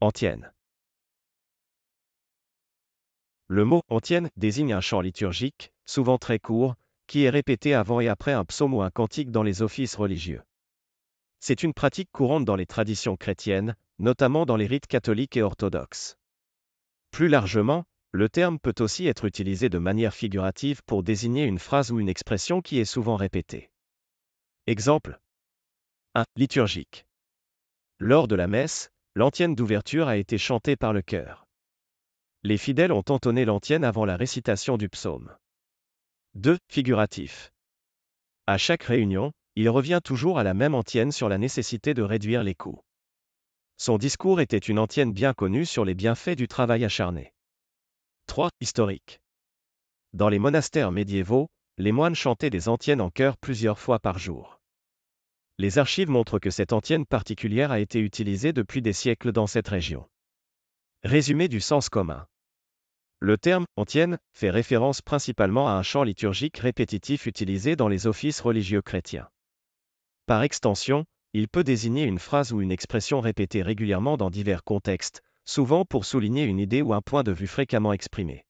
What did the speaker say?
Antienne. Le mot antienne désigne un chant liturgique, souvent très court, qui est répété avant et après un psaume ou un cantique dans les offices religieux. C'est une pratique courante dans les traditions chrétiennes, notamment dans les rites catholiques et orthodoxes. Plus largement, le terme peut aussi être utilisé de manière figurative pour désigner une phrase ou une expression qui est souvent répétée. Exemple 1. Liturgique. Lors de la messe, l'antienne d'ouverture a été chantée par le chœur. Les fidèles ont entonné l'antienne avant la récitation du psaume. 2. Figuratif. À chaque réunion, il revient toujours à la même antienne sur la nécessité de réduire les coûts. Son discours était une antienne bien connue sur les bienfaits du travail acharné. 3. Historique. Dans les monastères médiévaux, les moines chantaient des antiennes en chœur plusieurs fois par jour les archives montrent que cette antienne particulière a été utilisée depuis des siècles dans cette région. Résumé du sens commun. Le terme antienne fait référence principalement à un chant liturgique répétitif utilisé dans les offices religieux chrétiens. Par extension, il peut désigner une phrase ou une expression répétée régulièrement dans divers contextes, souvent pour souligner une idée ou un point de vue fréquemment exprimé.